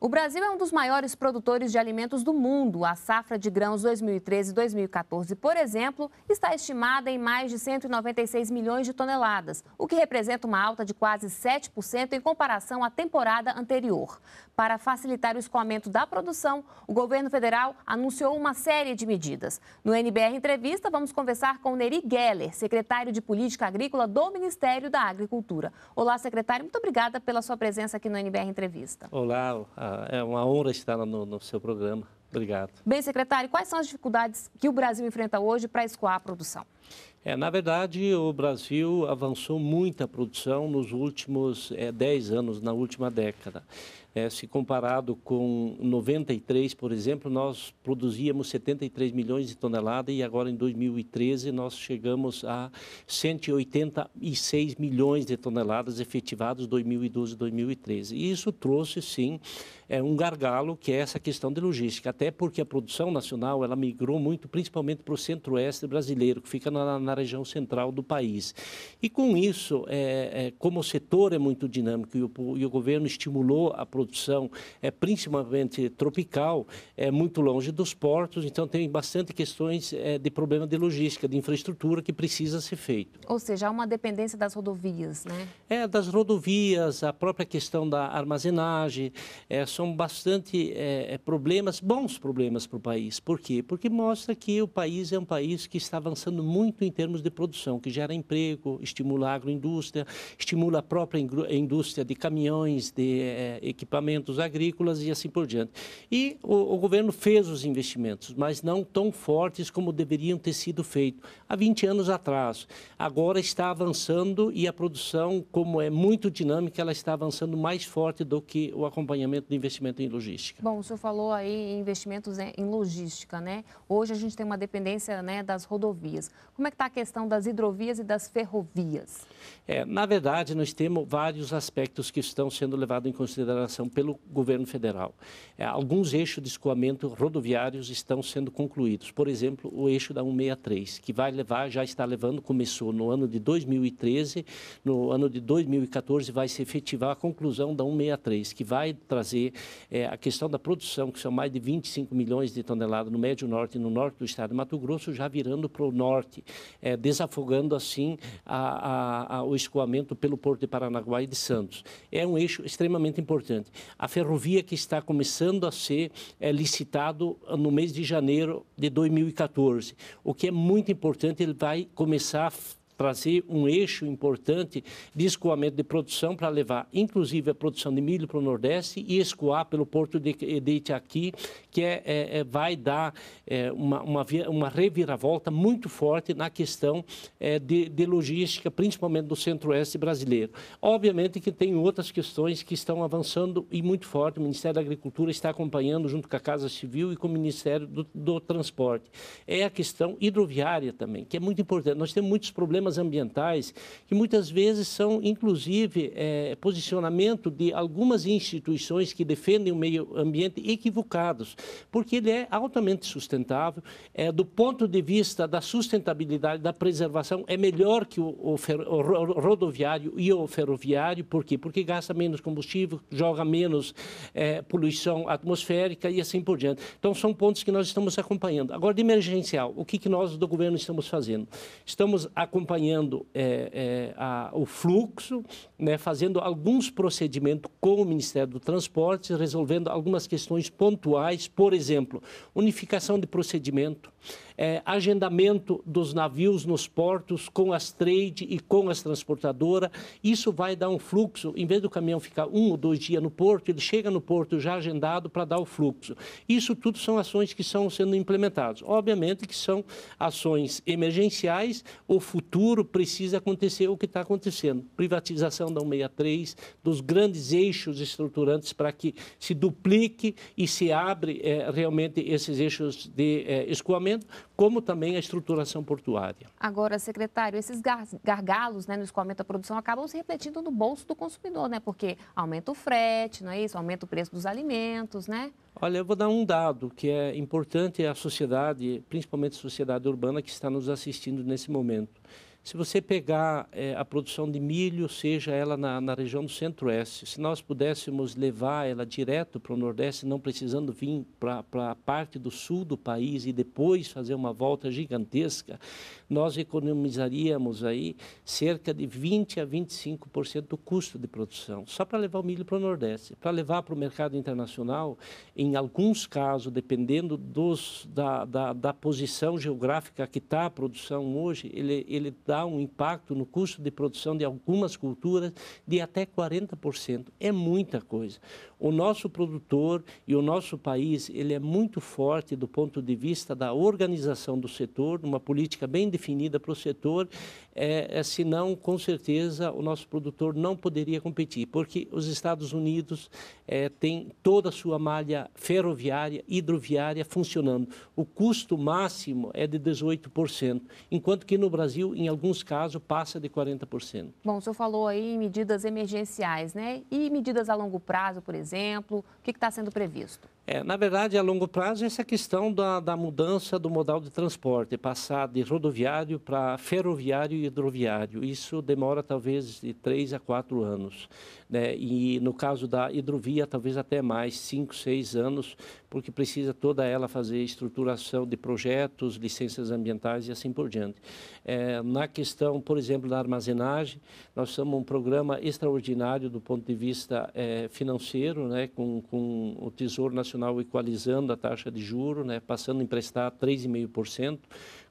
O Brasil é um dos maiores produtores de alimentos do mundo. A safra de grãos 2013 2014, por exemplo, está estimada em mais de 196 milhões de toneladas, o que representa uma alta de quase 7% em comparação à temporada anterior. Para facilitar o escoamento da produção, o governo federal anunciou uma série de medidas. No NBR Entrevista, vamos conversar com Neri Geller, secretário de Política Agrícola do Ministério da Agricultura. Olá, secretário, muito obrigada pela sua presença aqui no NBR Entrevista. Olá, é, é uma honra estar no, no seu programa. Obrigado. Bem, secretário, quais são as dificuldades que o Brasil enfrenta hoje para escoar a produção? É, na verdade, o Brasil avançou muito a produção nos últimos é, 10 anos, na última década. É, se comparado com 93, por exemplo, nós produzíamos 73 milhões de toneladas e agora em 2013 nós chegamos a 186 milhões de toneladas efetivados 2012 e 2013. E isso trouxe sim é um gargalo que é essa questão de logística, até porque a produção nacional ela migrou muito, principalmente para o centro-oeste brasileiro, que fica na, na, região central do país. E com isso, é, é, como o setor é muito dinâmico e o, e o governo estimulou a produção produção é principalmente tropical, é muito longe dos portos, então tem bastante questões é, de problema de logística, de infraestrutura que precisa ser feito. Ou seja, há uma dependência das rodovias, né? É, das rodovias, a própria questão da armazenagem, é, são bastante é, é problemas, bons problemas para o país. Por quê? Porque mostra que o país é um país que está avançando muito em termos de produção, que gera emprego, estimula a agroindústria, estimula a própria indústria de caminhões, de equipamentos, é, equipamentos agrícolas e assim por diante. E o, o governo fez os investimentos, mas não tão fortes como deveriam ter sido feitos há 20 anos atrás. Agora está avançando e a produção, como é muito dinâmica, ela está avançando mais forte do que o acompanhamento do investimento em logística. Bom, o senhor falou aí em investimentos em logística, né? Hoje a gente tem uma dependência né, das rodovias. Como é que está a questão das hidrovias e das ferrovias? É, na verdade, nós temos vários aspectos que estão sendo levados em consideração pelo governo federal. É, alguns eixos de escoamento rodoviários estão sendo concluídos. Por exemplo, o eixo da 163, que vai levar, já está levando, começou no ano de 2013, no ano de 2014 vai se efetivar a conclusão da 163, que vai trazer é, a questão da produção, que são mais de 25 milhões de toneladas no Médio Norte e no Norte do estado de Mato Grosso, já virando para o Norte, é, desafogando assim a, a, a, o escoamento pelo Porto de Paranaguá e de Santos. É um eixo extremamente importante importante. A ferrovia que está começando a ser é, licitado ah, no mês de janeiro de 2014, o que é muito importante, ele vai começar a trazer um eixo importante de escoamento de produção para levar, inclusive, a produção de milho para o Nordeste e escoar pelo porto de, de Itaqui, que é, é, é vai dar é, uma, uma, uma, reviravolta muito forte na questão é, de, de, logística, principalmente do Centro-Oeste brasileiro. Obviamente que tem outras questões que estão avançando e muito forte. O Ministério da Agricultura está acompanhando junto com a Casa Civil e com o Ministério do, do Transporte. É a questão hidroviária também, que é muito importante. Nós temos muitos problemas problemas ambientais, que muitas vezes são, inclusive, é, posicionamento de algumas instituições que defendem o meio ambiente equivocados, porque ele é altamente sustentável, é, do ponto de vista da sustentabilidade, da preservação, é melhor que o, o, o rodoviário e o ferroviário, por quê? Porque gasta menos combustível, joga menos é, poluição atmosférica e assim por diante. Então, são pontos que nós estamos acompanhando. Agora, de emergencial, o que, que nós do governo estamos fazendo? Estamos acompanhando acompanhando é, é, a, o fluxo, né, fazendo alguns procedimentos com o Ministério do Transporte, resolvendo algumas questões pontuais, por exemplo, unificação de procedimento é, agendamento dos navios nos portos com as trade e com as transportadoras. Isso vai dar um fluxo, em vez do caminhão ficar um ou dois dias no porto, ele chega no porto já agendado para dar o fluxo. Isso tudo são ações que estão sendo implementadas. Obviamente que são ações emergenciais, o futuro precisa acontecer o que está acontecendo. Privatização da 163, dos grandes eixos estruturantes para que se duplique e se abre é, realmente esses eixos de é, escoamento, como também a estruturação portuária. Agora, secretário, esses gargalos né, no escoamento da produção acabam se refletindo no bolso do consumidor, né? Porque aumenta o frete, não é isso? Aumenta o preço dos alimentos, né? Olha, eu vou dar um dado que é importante à sociedade, principalmente à sociedade urbana que está nos assistindo nesse momento. Se você pegar é, a produção de milho, seja ela na, na região do centro-oeste, se nós pudéssemos levar ela direto para o nordeste, não precisando vir para a parte do sul do país e depois fazer uma volta gigantesca, nós economizaríamos aí cerca de 20 a 25% do custo de produção, só para levar o milho para o nordeste. Para levar para o mercado internacional, em alguns casos, dependendo dos, da, da, da posição geográfica que está a produção hoje, ele, ele dá um impacto no custo de produção de algumas culturas de até 40%. É muita coisa. O nosso produtor e o nosso país, ele é muito forte do ponto de vista da organização do setor, uma política bem definida para o setor é, é, senão, com certeza, o nosso produtor não poderia competir, porque os Estados Unidos é, têm toda a sua malha ferroviária, hidroviária funcionando. O custo máximo é de 18%, enquanto que no Brasil, em alguns casos, passa de 40%. Bom, o senhor falou aí em medidas emergenciais, né? E medidas a longo prazo, por exemplo, o que está sendo previsto? É, na verdade, a longo prazo, essa questão da, da mudança do modal de transporte, passar de rodoviário para ferroviário e hidroviário. Isso demora talvez de três a quatro anos. Né? E no caso da hidrovia, talvez até mais, cinco, seis anos, porque precisa toda ela fazer estruturação de projetos, licenças ambientais e assim por diante. É, na questão, por exemplo, da armazenagem, nós somos um programa extraordinário do ponto de vista é, financeiro, né? com, com o Tesouro Nacional Nacional equalizando a taxa de juro, né, passando a emprestar 3,5%,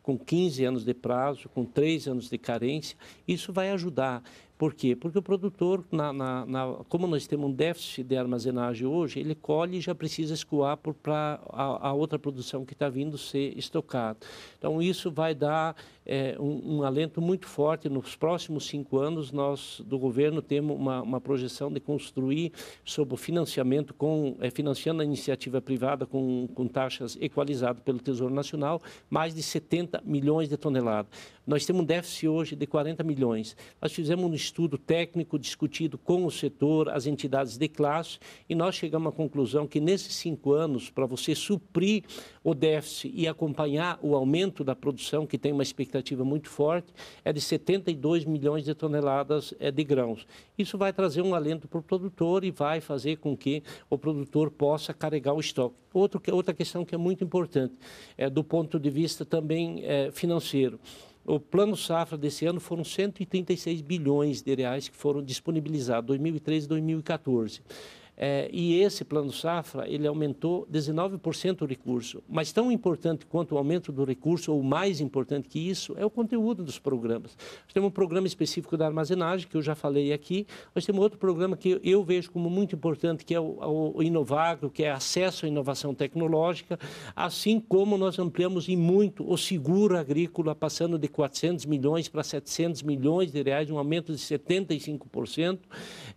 com 15 anos de prazo, com 3 anos de carência. Isso vai ajudar. Por quê? Porque o produtor, na, na, na, como nós temos um déficit de armazenagem hoje, ele colhe e já precisa escoar para a, a, outra produção que está vindo ser estocada. Então, isso vai dar é, um, um, alento muito forte. Nos próximos cinco anos, nós do governo temos uma, uma projeção de construir, sob o financiamento, com, é, financiando a iniciativa privada com, com taxas equalizadas pelo Tesouro Nacional, mais de 70 40 milhões de toneladas. Nós temos um déficit hoje de 40 milhões. Nós fizemos um estudo técnico discutido com o setor, as entidades de classe, e nós chegamos à conclusão que nesses cinco anos, para você suprir o déficit e acompanhar o aumento da produção, que tem uma expectativa muito forte, é de 72 milhões de toneladas eh, de grãos. Isso vai trazer um alento para o produtor e vai fazer com que o produtor possa carregar o estoque. Outro, outra questão que é muito importante, é, do ponto de vista também é, financeiro. O plano safra desse ano foram 136 bilhões de reais que foram disponibilizados 2013 e 2014. É, e esse plano safra, ele aumentou 19% o recurso. Mas tão importante quanto o aumento do recurso, ou mais importante que isso, é o conteúdo dos programas. Nós temos um programa específico da armazenagem, que eu já falei aqui. Nós temos outro programa que eu vejo como muito importante, que é o, o Inovagro, que é acesso à inovação tecnológica, assim como nós ampliamos em muito o seguro agrícola, passando de 400 milhões para 700 milhões de reais, um aumento de 75%,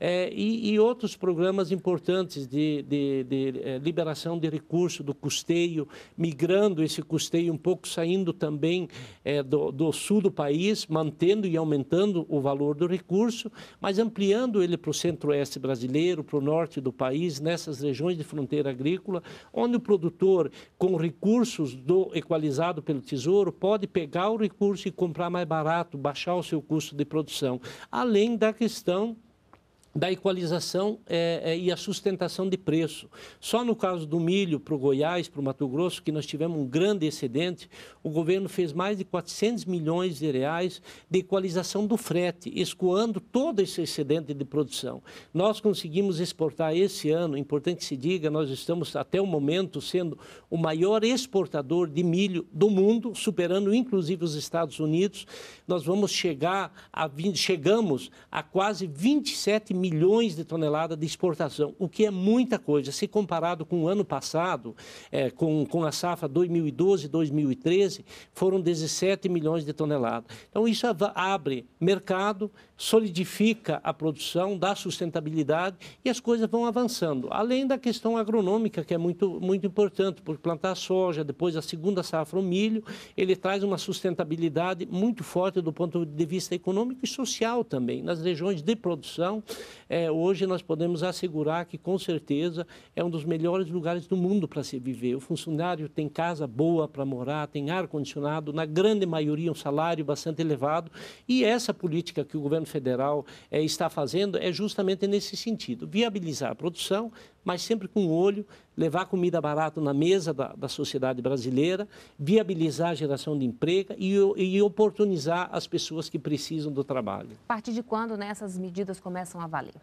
é, e, e outros programas importantes importantes de, de, de, eh, liberação de recurso do custeio, migrando esse custeio um pouco, saindo também é, do, do sul do país, mantendo e aumentando o valor do recurso, mas ampliando ele para o centro-oeste brasileiro, para o norte do país, nessas regiões de fronteira agrícola, onde o produtor, com recursos do equalizado pelo Tesouro, pode pegar o recurso e comprar mais barato, baixar o seu custo de produção. Além da questão da equalização é, é, e a sustentação de preço. Só no caso do milho para o Goiás, para o Mato Grosso, que nós tivemos um grande excedente, o governo fez mais de 400 milhões de reais de equalização do frete, escoando todo esse excedente de produção. Nós conseguimos exportar esse ano, importante se diga, nós estamos até o momento sendo o maior exportador de milho do mundo, superando inclusive os Estados Unidos. Nós vamos chegar a, chegamos a quase 27 milhões de toneladas de exportação, o que é muita coisa. Se comparado com o ano passado, é, com, com a safra 2012 2013, foram 17 milhões de toneladas. Então, isso abre mercado, solidifica a produção, dá sustentabilidade e as coisas vão avançando. Além da questão agronômica, que é muito, muito importante, porque plantar soja, depois a segunda safra, o milho, ele traz uma sustentabilidade muito forte do ponto de vista econômico e social também, nas regiões de produção é, hoje nós podemos assegurar que, com certeza, é um dos melhores lugares do mundo para se viver. O funcionário tem casa boa para morar, tem ar-condicionado, na grande maioria um salário bastante elevado. E essa política que o governo federal é, está fazendo é justamente nesse sentido: viabilizar a produção, mas sempre com o olho, levar comida barata na mesa da, da sociedade brasileira, viabilizar a geração de emprego e, e, oportunizar as pessoas que precisam do trabalho. A partir de quando né, essas medidas começam a valer?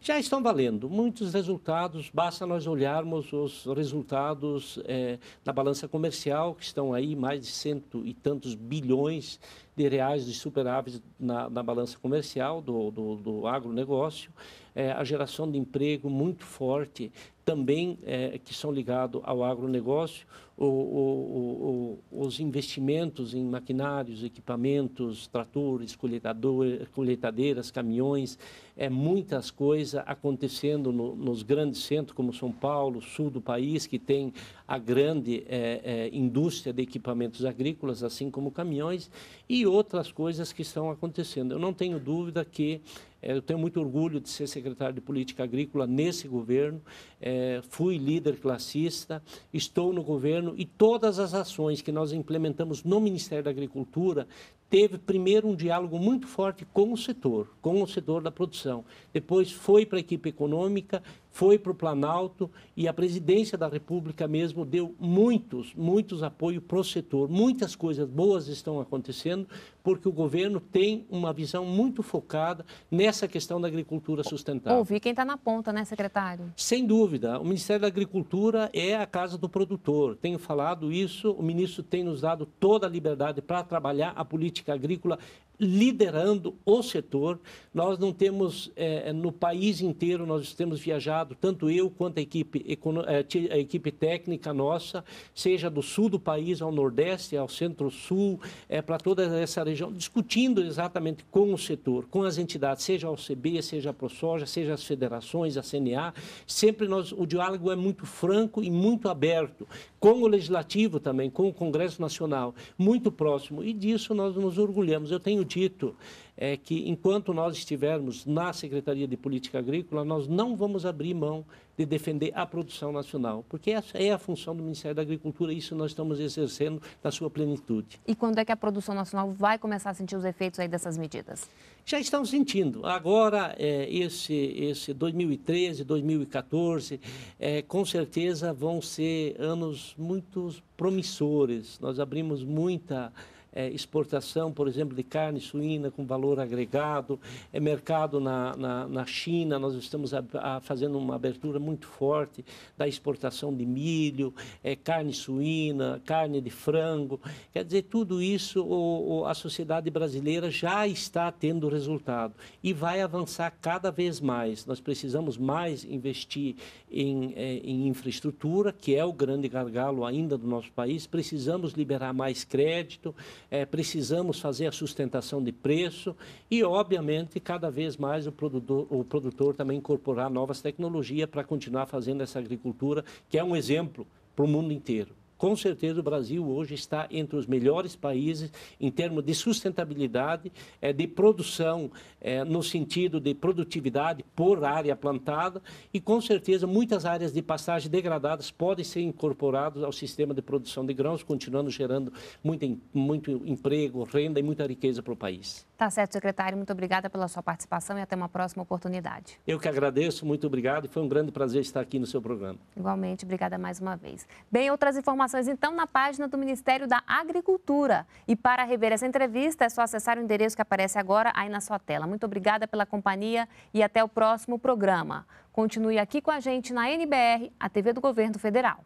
já estão valendo. Muitos resultados, basta nós olharmos os resultados é, eh, na balança comercial, que estão aí mais de cento e tantos bilhões de reais de superávit na, na balança comercial do, do, do agronegócio. É, a geração de emprego muito forte, também é, que são ligados ao agronegócio, o, o, o, os investimentos em maquinários, equipamentos, tratores, colheitadeiras, caminhões, é, muitas coisas acontecendo no, nos grandes centros como São Paulo, sul do país, que tem a grande é, é, indústria de equipamentos agrícolas, assim como caminhões, e outras coisas que estão acontecendo. Eu não tenho dúvida que é, eu tenho muito orgulho de ser secretário de Política Agrícola nesse governo. É, fui líder classista, estou no governo e todas as ações que nós implementamos no Ministério da Agricultura teve primeiro um diálogo muito forte com o setor, com o setor da produção. Depois foi para a equipe econômica foi para o Planalto e a presidência da República mesmo deu muitos, muitos apoio para o setor. Muitas coisas boas estão acontecendo porque o governo tem uma visão muito focada nessa questão da agricultura sustentável. Ouvi quem está na ponta, né, secretário? Sem dúvida. O Ministério da Agricultura é a casa do produtor. Tenho falado isso, o ministro tem nos dado toda a liberdade para trabalhar a política agrícola liderando o setor. Nós não temos, eh, no país inteiro, nós temos viajado preocupado, tanto eu quanto a equipe, eh, a equipe técnica nossa, seja do sul do país ao nordeste, ao centro-sul, é, eh, para toda essa região, discutindo exatamente com o setor, com as entidades, seja a OCB, seja a ProSoja, seja as federações, a CNA. Sempre nós, o diálogo é muito franco e muito aberto, com o Legislativo também, com o Congresso Nacional, muito próximo. E disso nós nos orgulhamos. Eu tenho dito é que enquanto nós estivermos na Secretaria de Política Agrícola, nós não vamos abrir mão de defender a produção nacional, porque essa é a função do Ministério da Agricultura e isso nós estamos exercendo na sua plenitude. E quando é que a produção nacional vai começar a sentir os efeitos aí dessas medidas? Já estão sentindo. Agora, é, esse, esse 2013, 2014, é, com certeza vão ser anos muito promissores. Nós abrimos muita é, exportação, por exemplo, de carne suína com valor agregado, é mercado na, na, na China, nós estamos a, a fazendo uma abertura muito forte da exportação de milho, é, carne suína, carne de frango. Quer dizer, tudo isso o, o, a sociedade brasileira já está tendo resultado e vai avançar cada vez mais. Nós precisamos mais investir em, é, em infraestrutura, que é o grande gargalo ainda do nosso país, precisamos liberar mais crédito, é, precisamos fazer a sustentação de preço e, obviamente, cada vez mais o produtor, o produtor também incorporar novas tecnologias para continuar fazendo essa agricultura, que é um exemplo para o mundo inteiro. Com certeza o Brasil hoje está entre os melhores países em termos de sustentabilidade, eh, de produção eh, no sentido de produtividade por área plantada e com certeza muitas áreas de pastagem degradadas podem ser incorporadas ao sistema de produção de grãos, continuando gerando muito, muito emprego, renda e muita riqueza para o país. Tá certo, secretário. Muito obrigada pela sua participação e até uma próxima oportunidade. Eu que agradeço, muito obrigado. Foi um grande prazer estar aqui no seu programa. Igualmente, obrigada mais uma vez. Bem, outras informações então na página do Ministério da Agricultura. E para rever essa entrevista, é só acessar o endereço que aparece agora aí na sua tela. Muito obrigada pela companhia e até o próximo programa. Continue aqui com a gente na NBR, a TV do Governo Federal.